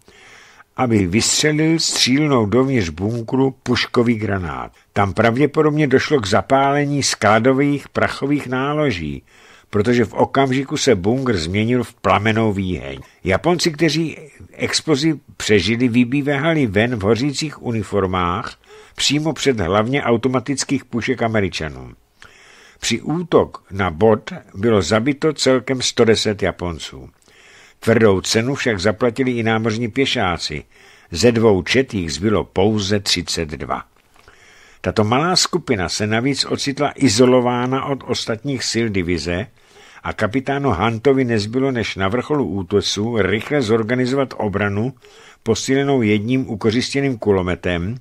[SPEAKER 1] aby vystřelil střílnou dovnitř bunkru puškový granát. Tam pravděpodobně došlo k zapálení skladových prachových náloží, protože v okamžiku se bunkr změnil v plamenou výheň. Japonci, kteří explozi přežili, vybíhali ven v hořících uniformách přímo před hlavně automatických pušek Američanů. Při útok na bod bylo zabito celkem 110 Japonců. Tvrdou cenu však zaplatili i námořní pěšáci. Ze dvou četých zbylo pouze 32. Tato malá skupina se navíc ocitla izolována od ostatních sil divize a kapitánu Hantovi nezbylo než na vrcholu útosu rychle zorganizovat obranu posílenou jedním ukořistěným kulometem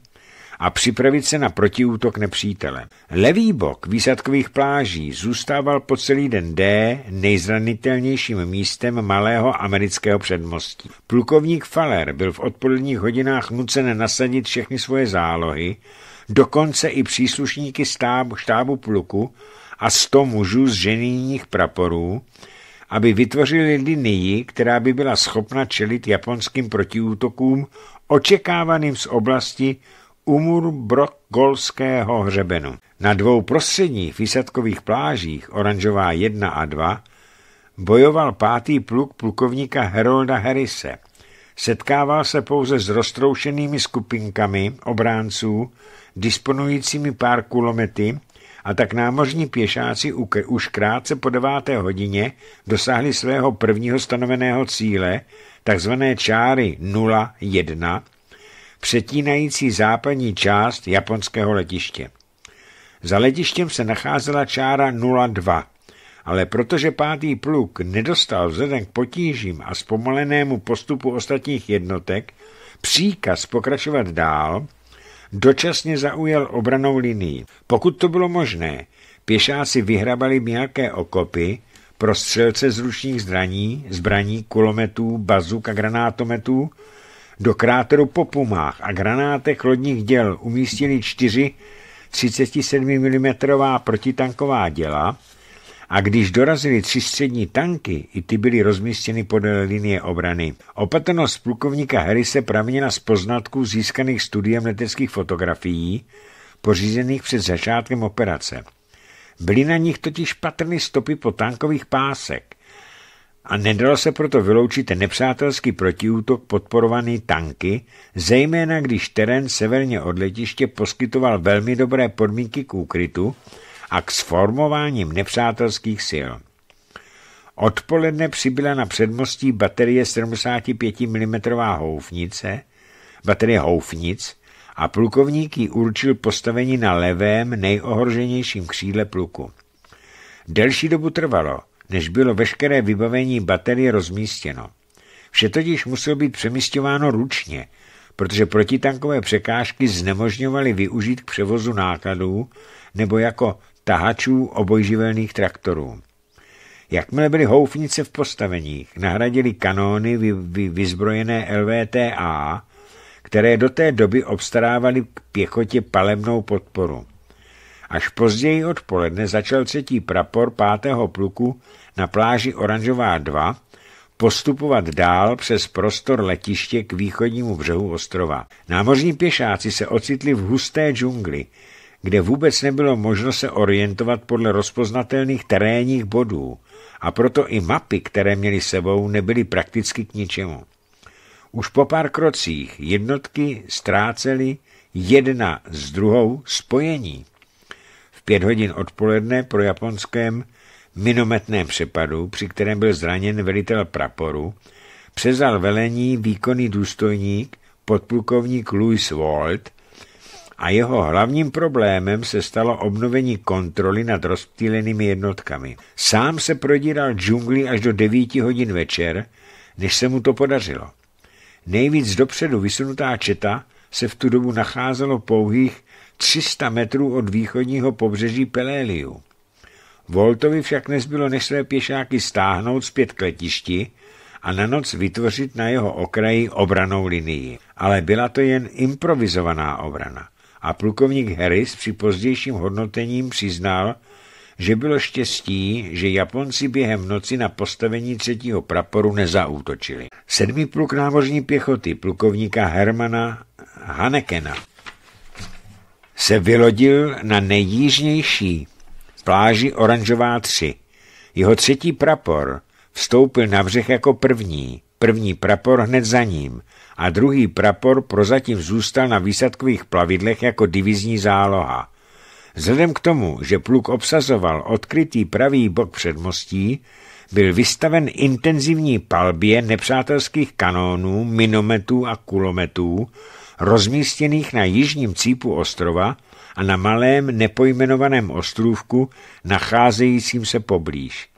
[SPEAKER 1] a připravit se na protiútok nepřítele. Levý bok výsadkových pláží zůstával po celý den D nejzranitelnějším místem malého amerického předmostí. Plukovník Faller byl v odpoledních hodinách nucen nasadit všechny svoje zálohy, dokonce i příslušníky stábu, štábu pluku a sto mužů z ženijních praporů, aby vytvořili linii, která by byla schopna čelit japonským protiútokům očekávaným z oblasti Umurbrokgolského hřebenu. Na dvou prostředních výsadkových plážích, oranžová 1 a 2, bojoval pátý pluk plukovníka Herolda Harrise. Setkával se pouze s roztroušenými skupinkami obránců, disponujícími pár kulomety, a tak námořní pěšáci už krátce po deváté hodině dosáhli svého prvního stanoveného cíle, takzvané čáry 01, přetínající západní část japonského letiště. Za letištěm se nacházela čára 02, ale protože pátý pluk nedostal vzhledem k potížím a zpomalenému postupu ostatních jednotek příkaz pokračovat dál, dočasně zaujal obranou linii. Pokud to bylo možné, pěšáci vyhrabali nějaké okopy pro střelce z ručních zbraní, zbraní, kulometů, bazuk a granátometů, do kráteru po pumách a granátech lodních děl umístili čtyři 37 mm protitanková děla, a když dorazily tři střední tanky, i ty byly rozmístěny podle linie obrany. Opatrnost plukovníka se praměna z poznatků získaných studiem leteckých fotografií, pořízených před začátkem operace. Byly na nich totiž patrny stopy po tankových pásek a nedalo se proto vyloučit nepřátelský protiútok podporovaný tanky, zejména když terén severně od letiště poskytoval velmi dobré podmínky k úkrytu, a k sformováním nepřátelských sil. Odpoledne přibyla na předmostí baterie 75 mm houfnice, baterie houfnic a plukovník ji určil postavení na levém, nejohroženějším křídle pluku. Delší dobu trvalo, než bylo veškeré vybavení baterie rozmístěno. Vše totiž muselo být přemístěváno ručně, protože protitankové překážky znemožňovaly využít k převozu nákladů nebo jako tahačů obojživelných traktorů. Jakmile byly houfnice v postaveních, nahradili kanóny vy, vy, vyzbrojené LVTA, které do té doby obstarávaly k pěchotě palebnou podporu. Až později odpoledne začal třetí prapor pátého pluku na pláži Oranžová 2 postupovat dál přes prostor letiště k východnímu břehu ostrova. Námořní pěšáci se ocitli v husté džungli, kde vůbec nebylo možno se orientovat podle rozpoznatelných terénních bodů a proto i mapy, které měly sebou, nebyly prakticky k ničemu. Už po pár krocích jednotky ztrácely jedna s druhou spojení. V pět hodin odpoledne pro japonském minometném přepadu, při kterém byl zraněn velitel praporu, přezal velení výkonný důstojník podplukovník Louis Walt, a jeho hlavním problémem se stalo obnovení kontroly nad rozptýlenými jednotkami. Sám se prodíral džungli až do 9 hodin večer, než se mu to podařilo. Nejvíc dopředu vysunutá četa se v tu dobu nacházelo pouhých 300 metrů od východního pobřeží Peléliu. Voltovi však nezbylo než své pěšáky stáhnout zpět k letišti a na noc vytvořit na jeho okraji obranou linii. Ale byla to jen improvizovaná obrana a plukovník Harris při pozdějším hodnotením přiznal, že bylo štěstí, že Japonci během noci na postavení třetího praporu nezaútočili. Sedmý pluk námořní pěchoty plukovníka Hermana Hanekena se vylodil na nejjižnější pláži Oranžová 3. Jeho třetí prapor vstoupil na břeh jako první, první prapor hned za ním a druhý prapor prozatím zůstal na výsadkových plavidlech jako divizní záloha. Vzhledem k tomu, že pluk obsazoval odkrytý pravý bok předmostí, byl vystaven intenzivní palbě nepřátelských kanónů, minometů a kulometů, rozmístěných na jižním cípu ostrova a na malém nepojmenovaném ostrůvku nacházejícím se poblíž.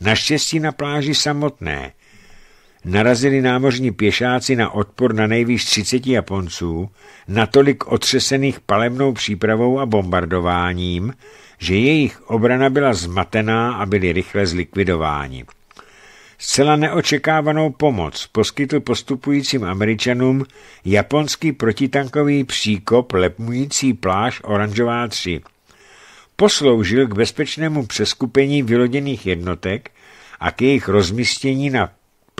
[SPEAKER 1] Naštěstí na pláži samotné narazili námořní pěšáci na odpor na nejvýš 30 Japonců, natolik otřesených palebnou přípravou a bombardováním, že jejich obrana byla zmatená a byli rychle zlikvidováni. Zcela neočekávanou pomoc poskytl postupujícím Američanům japonský protitankový příkop lepmující pláž Oranžová 3. Posloužil k bezpečnému přeskupení vyloděných jednotek a k jejich rozmístění na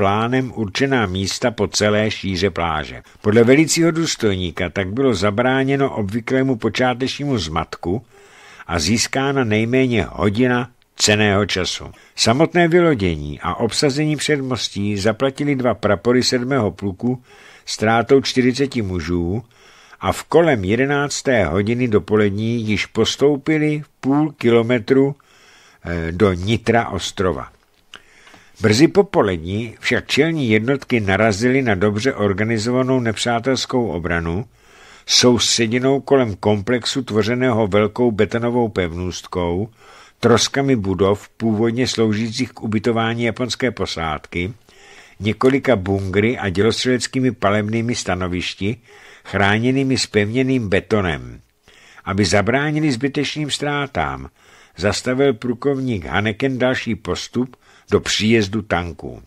[SPEAKER 1] plánem určená místa po celé šíře pláže. Podle velicího důstojníka tak bylo zabráněno obvyklému počátečnímu zmatku a získána nejméně hodina ceného času. Samotné vylodění a obsazení předmostí zaplatili dva prapory sedmého pluku ztrátou 40 mužů a v kolem 11. hodiny dopolední již postoupili půl kilometru eh, do nitra ostrova. Brzy po však čelní jednotky narazily na dobře organizovanou nepřátelskou obranu, soustředěnou kolem komplexu tvořeného velkou betonovou pevnůstkou, troskami budov původně sloužících k ubytování japonské posádky, několika bungry a dělostřeleckými palebnými stanovišti, chráněnými spevněným betonem. Aby zabránili zbytečným ztrátám, zastavil průkovník Haneken další postup do příjezdu tanků.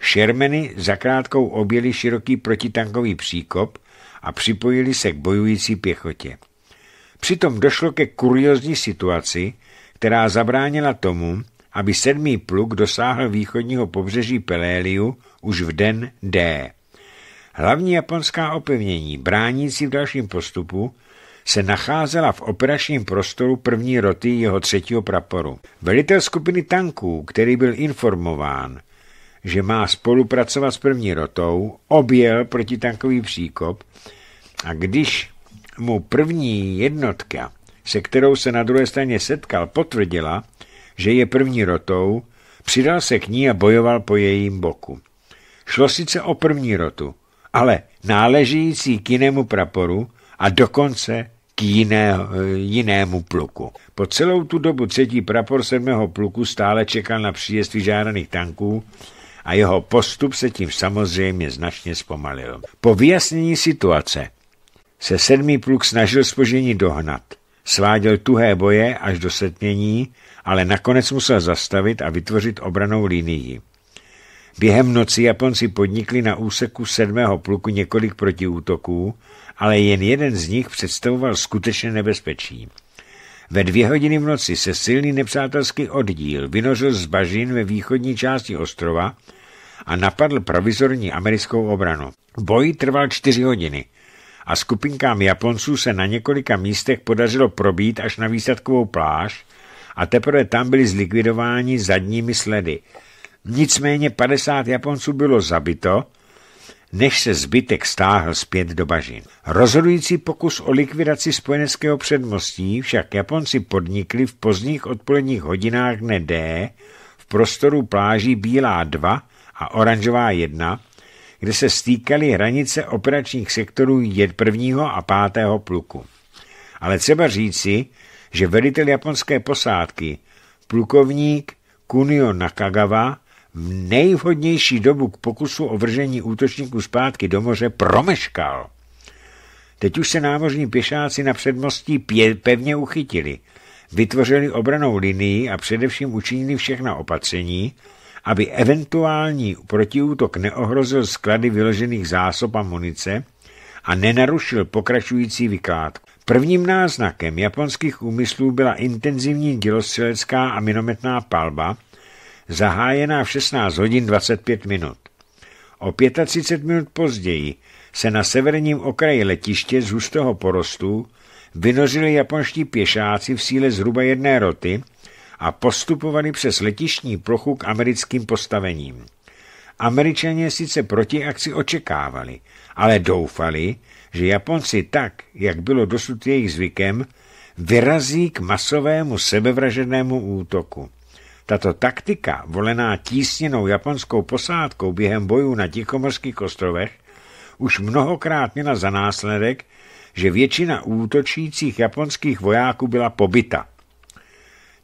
[SPEAKER 1] Šermeny zakrátkou objeli široký protitankový příkop a připojili se k bojující pěchotě. Přitom došlo ke kuriozní situaci, která zabránila tomu, aby sedmý pluk dosáhl východního pobřeží Peléliu už v den D. Hlavní japonská opevnění, bránící v dalším postupu, se nacházela v operačním prostoru první roty jeho třetího praporu. Velitel skupiny tanků, který byl informován, že má spolupracovat s první rotou, objel protitankový příkop a když mu první jednotka, se kterou se na druhé straně setkal, potvrdila, že je první rotou, přidal se k ní a bojoval po jejím boku. Šlo sice o první rotu, ale náležící k jinému praporu a dokonce k jiné, e, jinému pluku. Po celou tu dobu třetí prapor sedmého pluku stále čekal na příjezd vyžádaných tanků a jeho postup se tím samozřejmě značně zpomalil. Po vyjasnění situace se sedmý pluk snažil spožení dohnat. Sváděl tuhé boje až do setmění, ale nakonec musel zastavit a vytvořit obranou linii. Během noci Japonci podnikli na úseku sedmého pluku několik protiútoků, ale jen jeden z nich představoval skutečné nebezpečí. Ve dvě hodiny v noci se silný nepřátelský oddíl vynořil z bažin ve východní části ostrova a napadl provizorní americkou obranu. Boj trval čtyři hodiny a skupinkám Japonců se na několika místech podařilo probít až na výsadkovou pláž a teprve tam byli zlikvidováni zadními sledy – Nicméně 50 Japonců bylo zabito, než se zbytek stáhl zpět do bažin. Rozhodující pokus o likvidaci spojeneckého předmostí však Japonci podnikli v pozdních odpoledních hodinách dne D v prostoru pláží Bílá 2 a Oranžová 1, kde se stýkaly hranice operačních sektorů 1. a 5. pluku. Ale třeba říci, že velitel japonské posádky, plukovník Kunio Nakagawa, nejvhodnější dobu k pokusu o vržení útočníků zpátky do moře promeškal. Teď už se námořní pěšáci na předmostí pě pevně uchytili, vytvořili obranou linii a především učinili všechna opatření, aby eventuální protiútok neohrozil sklady vyložených zásob a munice a nenarušil pokračující vykládku. Prvním náznakem japonských úmyslů byla intenzivní dělostřelecká a minometná palba, zahájená v 16 hodin 25 minut. O 35 minut později se na severním okraji letiště z hustého porostu vynořili japonští pěšáci v síle zhruba jedné roty a postupovali přes letištní plochu k americkým postavením. Američané sice proti akci očekávali, ale doufali, že Japonci tak, jak bylo dosud jejich zvykem, vyrazí k masovému sebevražednému útoku. Tato taktika, volená tísněnou japonskou posádkou během bojů na Tichomorských ostrovech, už mnohokrát měla za následek, že většina útočících japonských vojáků byla pobyta.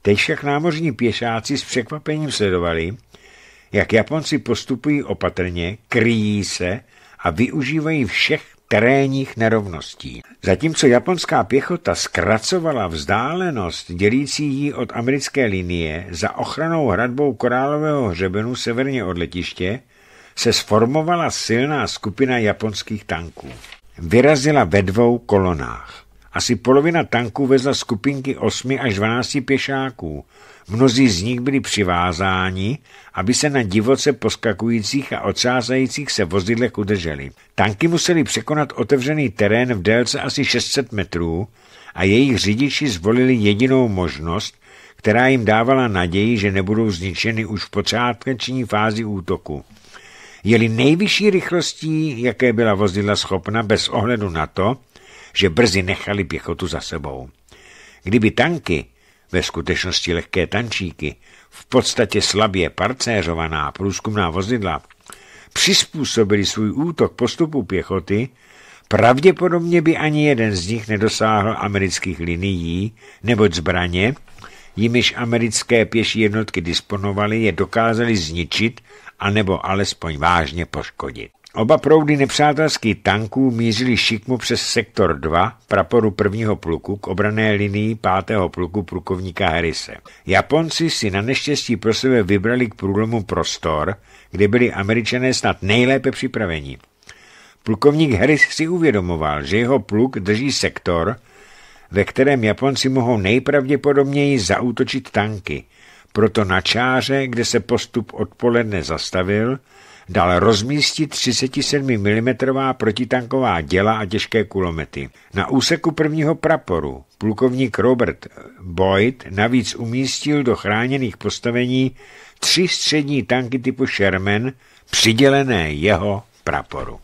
[SPEAKER 1] Teď však námořní pěšáci s překvapením sledovali, jak Japonci postupují opatrně, kryjí se a využívají všech terénních nerovností. Zatímco japonská pěchota zkracovala vzdálenost dělící ji od americké linie za ochranou hradbou korálového hřebenu severně od letiště, se sformovala silná skupina japonských tanků. Vyrazila ve dvou kolonách. Asi polovina tanků vezla skupinky 8 až 12 pěšáků. Mnozí z nich byli přivázáni, aby se na divoce poskakujících a otřázajících se vozidlech udrželi. Tanky museli překonat otevřený terén v délce asi 600 metrů a jejich řidiči zvolili jedinou možnost, která jim dávala naději, že nebudou zničeny už v počáteční fázi útoku. Jeli nejvyšší rychlostí, jaké byla vozidla schopna bez ohledu na to, že brzy nechali pěchotu za sebou. Kdyby tanky, ve skutečnosti lehké tančíky, v podstatě slabě parcéřovaná průzkumná vozidla, přizpůsobili svůj útok postupu pěchoty, pravděpodobně by ani jeden z nich nedosáhl amerických linií, neboť zbraně, jimiž americké pěší jednotky disponovaly, je dokázali zničit anebo alespoň vážně poškodit. Oba proudy nepřátelských tanků mířily šikmo přes sektor 2 praporu prvního pluku k obrané linii pátého pluku plukovníka Harrise. Japonci si na neštěstí pro sebe vybrali k průlomu prostor, kde byli američané snad nejlépe připraveni. Plukovník Harris si uvědomoval, že jeho pluk drží sektor, ve kterém Japonci mohou nejpravděpodobněji zaútočit tanky. Proto na čáře, kde se postup odpoledne zastavil, dal rozmístit 37 mm protitanková děla a těžké kulomety. Na úseku prvního praporu plukovník Robert Boyd navíc umístil do chráněných postavení tři střední tanky typu Sherman přidělené jeho praporu.